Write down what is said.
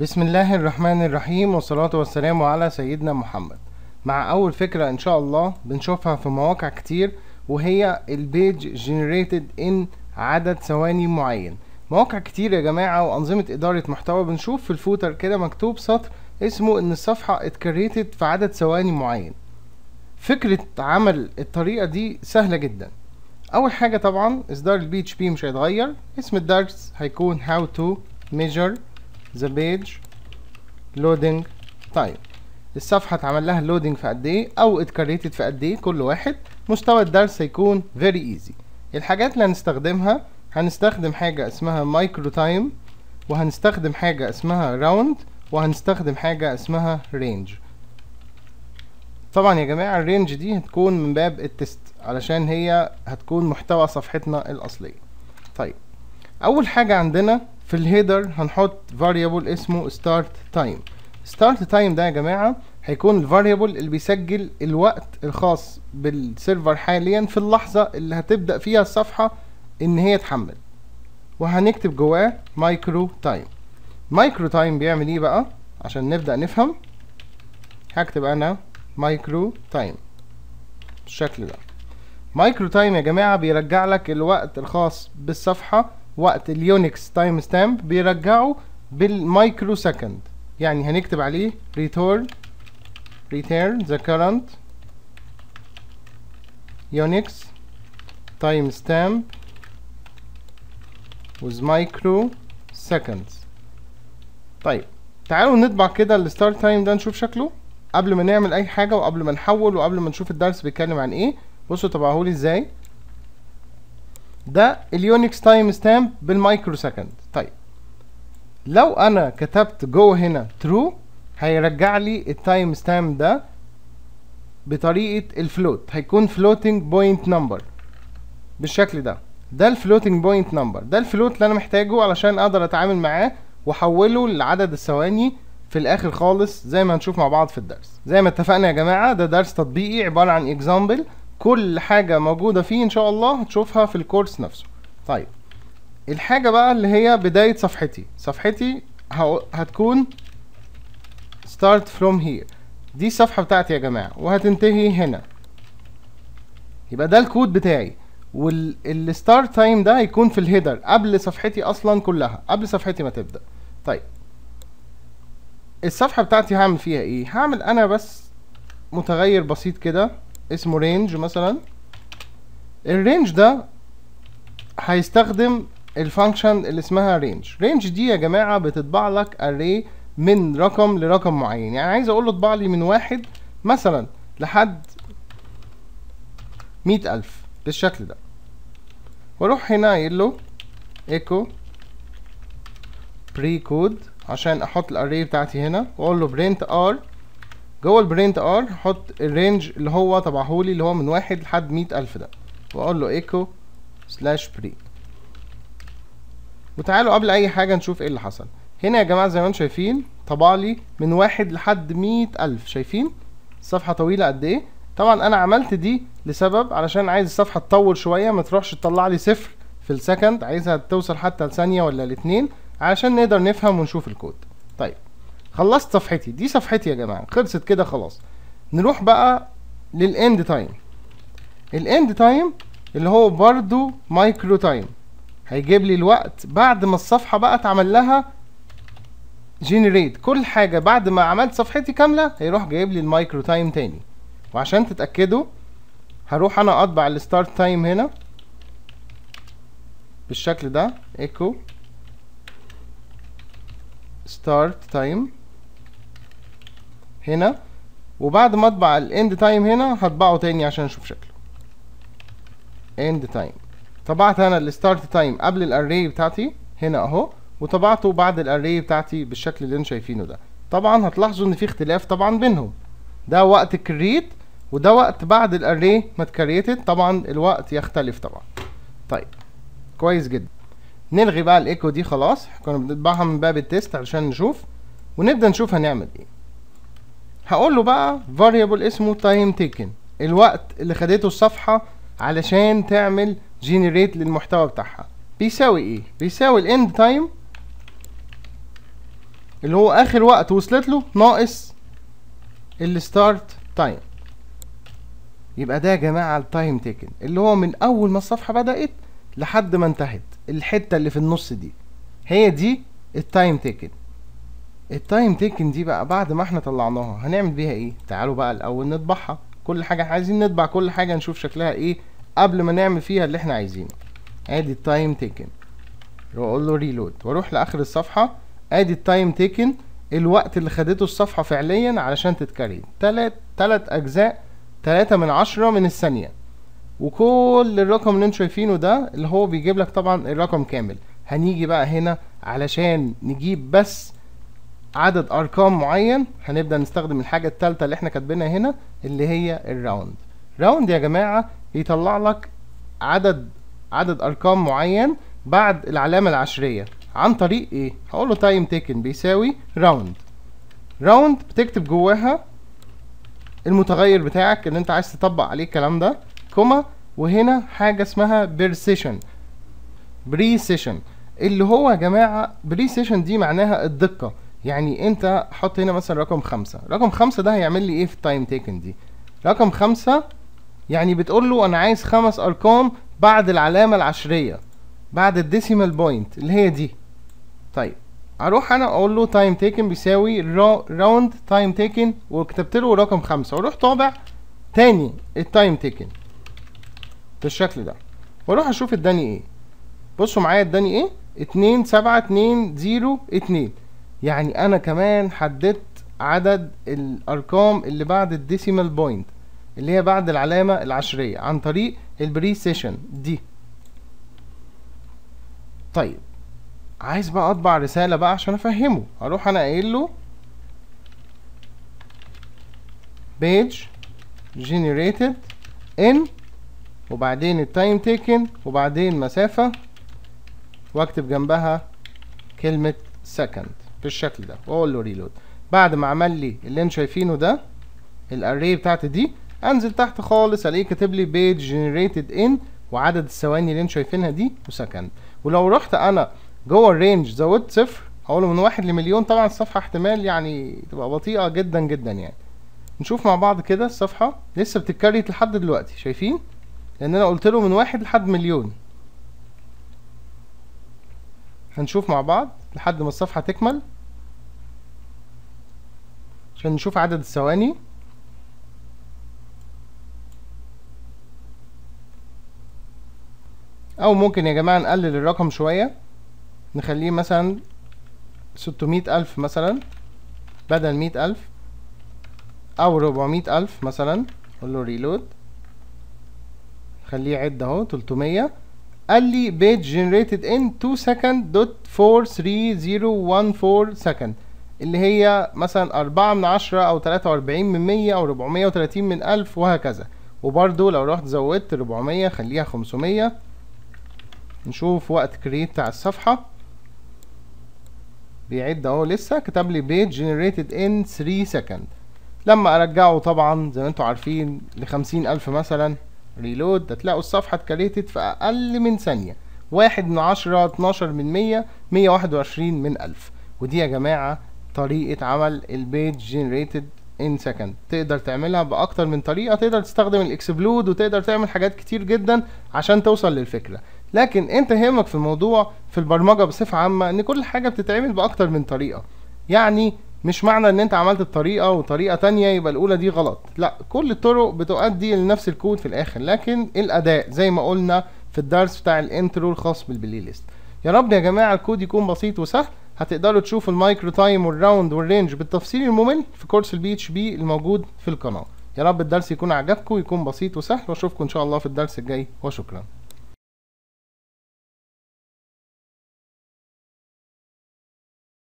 بسم الله الرحمن الرحيم والصلاة والسلام على سيدنا محمد مع أول فكرة إن شاء الله بنشوفها في مواقع كتير وهي البيج جنريتد إن عدد ثواني معين مواقع كتير يا جماعة وأنظمة إدارة محتوى بنشوف في الفوتر كده مكتوب سطر اسمه إن الصفحة اتكريتد في عدد ثواني معين فكرة عمل الطريقة دي سهلة جدا أول حاجة طبعا إصدار البي اتش بي مش هيتغير اسم الدرس هيكون how to measure the page loading time الصفحة اتعمل لها loading في قد ايه او اتكريتد في قد ايه كل واحد مستوى الدرس هيكون very easy الحاجات اللي هنستخدمها هنستخدم حاجة اسمها micro time وهنستخدم حاجة اسمها round وهنستخدم حاجة اسمها range طبعا يا جماعة الرينج دي هتكون من باب التست علشان هي هتكون محتوى صفحتنا الأصلية طيب أول حاجة عندنا في الهيدر هنحط فاريبل اسمه start time start time ده يا جماعة هيكون الفاريبل اللي بيسجل الوقت الخاص بالسيرفر حاليا في اللحظة اللي هتبدأ فيها الصفحة ان هي تحمل وهنكتب جواه مايكرو تايم مايكرو تايم بيعمل ايه بقى عشان نبدأ نفهم هكتب انا مايكرو تايم بالشكل ده مايكرو تايم يا جماعة بيرجع لك الوقت الخاص بالصفحة وقت اليونكس تايم ستامب بيرجعه بالمايكرو سكند يعني هنكتب عليه return return the current unix timestamp with micro seconds طيب تعالوا نطبع كده الستارت تايم ده نشوف شكله قبل ما نعمل اي حاجه وقبل ما نحول وقبل ما نشوف الدرس بيتكلم عن ايه بصوا طبعهولي ازاي ده اليونكس تايم ستامب بالمايكرو سكند طيب لو انا كتبت جو هنا ترو هيرجع لي التايم ستامب ده بطريقه الفلوت هيكون فلوتنج بوينت نمبر بالشكل ده ده الفلوتنج بوينت نمبر ده الفلوت اللي انا محتاجه علشان اقدر اتعامل معاه واحوله لعدد الثواني في الاخر خالص زي ما هنشوف مع بعض في الدرس زي ما اتفقنا يا جماعه ده درس تطبيقي عباره عن اكزامبل كل حاجة موجودة فيه ان شاء الله هتشوفها في الكورس نفسه طيب الحاجة بقى اللي هي بداية صفحتي صفحتي هتكون start from here دي الصفحة بتاعتي يا جماعة وهتنتهي هنا يبقى ده الكود بتاعي وال start time ده هيكون في الهيدر قبل صفحتي اصلا كلها قبل صفحتي ما تبدا طيب الصفحه بتاعتي هعمل فيها ايه هعمل انا بس متغير بسيط كده اسمه رينج مثلا الرينج ده هيستخدم الفانكشن اللي اسمها رينج رينج دي يا جماعه بتطبع لك اري من رقم لرقم معين يعني عايز اقول له اطبع لي من واحد مثلا لحد مئة ألف بالشكل ده واروح هنا قايل له ايكو بري كود عشان احط الاري بتاعتي هنا واقول له برنت ار جوه البرنت ار حط الرينج اللي هو تبعهولي اللي هو من واحد لحد مية الف ده واقول له ايكو سلاش بري وتعالوا قبل اي حاجه نشوف ايه اللي حصل هنا يا جماعه زي ما انتم شايفين طبع لي من واحد لحد مية الف شايفين الصفحه طويله قد ايه طبعا انا عملت دي لسبب علشان عايز الصفحه تطول شويه ما تروحش تطلع لي صفر في السكند عايزها توصل حتى لثانيه ولا لاتنين علشان نقدر نفهم ونشوف الكود طيب خلصت صفحتي دي صفحتي يا جماعه خلصت كده خلاص نروح بقى للاند تايم الاند تايم اللي هو برضو مايكرو تايم هيجيب لي الوقت بعد ما الصفحه بقى اتعمل لها جنريت كل حاجه بعد ما عملت صفحتي كامله هيروح جايب لي المايكرو تايم تاني وعشان تتاكدوا هروح انا اطبع الستارت تايم هنا بالشكل ده ايكو ستارت تايم هنا وبعد ما اطبع الاند تايم هنا هطبعه تاني عشان اشوف شكله اند تايم طبعت انا الستارت تايم قبل الاري بتاعتي هنا اهو وطبعته بعد الاري بتاعتي بالشكل اللي انتم شايفينه ده طبعا هتلاحظوا ان في اختلاف طبعا بينهم ده وقت كريت وده وقت بعد الاري ما اتكريتت طبعا الوقت يختلف طبعا طيب كويس جدا نلغي بقى الايكو دي خلاص كنا بنطبعها من باب التيست علشان نشوف ونبدا نشوف هنعمل ايه هقول له بقى فاريبل اسمه تايم تيكن الوقت اللي خدته الصفحه علشان تعمل جينيريت للمحتوى بتاعها بيساوي ايه بيساوي الاند تايم اللي هو اخر وقت وصلت له ناقص الستارت تايم يبقى ده يا جماعه التايم تيكن اللي هو من اول ما الصفحه بدات لحد ما انتهت الحته اللي في النص دي هي دي التايم تيكن التايم تيكن دي بقى بعد ما احنا طلعناها هنعمل بيها ايه تعالوا بقى الاول نطبعها كل حاجه عايزين نطبع كل حاجه نشوف شكلها ايه قبل ما نعمل فيها اللي احنا عايزينه ادي التايم تيكن واقول له ريلود واروح لاخر الصفحه ادي التايم تيكن الوقت اللي خدته الصفحه فعليا علشان تتكري تلات تلات اجزاء تلاتة من عشرة من الثانيه وكل الرقم اللي انتوا شايفينه ده اللي هو بيجيب لك طبعا الرقم كامل هنيجي بقى هنا علشان نجيب بس عدد ارقام معين هنبدا نستخدم الحاجه الثالثه اللي احنا كاتبينها هنا اللي هي الراوند راوند يا جماعه يطلع لك عدد عدد ارقام معين بعد العلامه العشريه عن طريق ايه هقول له تايم تيكن بيساوي راوند راوند بتكتب جواها المتغير بتاعك اللي انت عايز تطبق عليه الكلام ده كوما وهنا حاجه اسمها بير سيشن بري سيشن اللي هو يا جماعه بري سيشن دي معناها الدقه يعني انت حط هنا مثلا رقم خمسة رقم خمسة ده هيعمل لي ايه في التايم تيكن دي رقم خمسة يعني بتقول له انا عايز خمس ارقام بعد العلامة العشرية بعد الديسيمال بوينت اللي هي دي طيب اروح انا اقول له تايم تيكن بيساوي راوند تايم تيكن وكتبت له رقم خمسة واروح طابع تاني التايم تيكن بالشكل ده واروح اشوف اداني ايه بصوا معايا اداني ايه اتنين سبعة اتنين زيرو اتنين يعني انا كمان حددت عدد الارقام اللي بعد الديسيمال بوينت اللي هي بعد العلامة العشرية عن طريق البريسيشن دي طيب عايز بقى اطبع رسالة بقى عشان افهمه اروح انا قايل له page generated in وبعدين التايم تيكن وبعدين مسافة واكتب جنبها كلمة second بالشكل ده واقول له ريلود بعد ما عمل لي اللي انتم شايفينه ده الاري بتاعتي دي انزل تحت خالص الاقيه كاتب لي بيج جنريتد ان وعدد الثواني اللي انتم شايفينها دي وسكند ولو رحت انا جوه الرينج زودت صفر اقوله من واحد لمليون طبعا الصفحه احتمال يعني تبقى بطيئه جدا جدا يعني نشوف مع بعض كده الصفحه لسه بتتكريت لحد دلوقتي شايفين لان انا قلت له من واحد لحد مليون هنشوف مع بعض لحد ما الصفحه تكمل عشان نشوف عدد الثواني او ممكن يا جماعة نقلل الرقم شوية نخليه مثلا ستمية الف مثلا بدل مية الف او ربعمية الف مثلا قول له ريلود خليه عد اهو تلتمية قال لي page generated in 2 second dot فور second اللي هي مثلا 4 من 10 او 43 من 100 او 430 من 1000 وهكذا وبرده لو رحت زودت 400 خليها 500 نشوف وقت كريت بتاع الصفحه بيعد اهو لسه كتب لي بيت جنريتد ان 3 سكند لما ارجعه طبعا زي ما انتم عارفين ل 50000 مثلا ريلود هتلاقوا الصفحه اتكريتد في اقل من ثانيه 1 من 10 12 من 100 121 من 1000 ودي يا جماعه طريقة عمل البيج جنريتد ان سكند تقدر تعملها باكتر من طريقه تقدر تستخدم الاكسبلود وتقدر تعمل حاجات كتير جدا عشان توصل للفكره لكن انت يهمك في الموضوع في البرمجه بصفه عامه ان كل حاجه بتتعمل باكتر من طريقه يعني مش معنى ان انت عملت الطريقه وطريقه تانية يبقى الاولى دي غلط لا كل الطرق بتؤدي لنفس الكود في الاخر لكن الاداء زي ما قلنا في الدرس بتاع الانترو الخاص بالبلاي ليست يا رب يا جماعه الكود يكون بسيط وسهل هتقدروا تشوفوا المايكرو تايم والراوند والرينج بالتفصيل الممل في كورس البي اتش بي الموجود في القناه يا رب الدرس يكون عجبكم ويكون بسيط وسهل واشوفكم ان شاء الله في الدرس الجاي وشكرا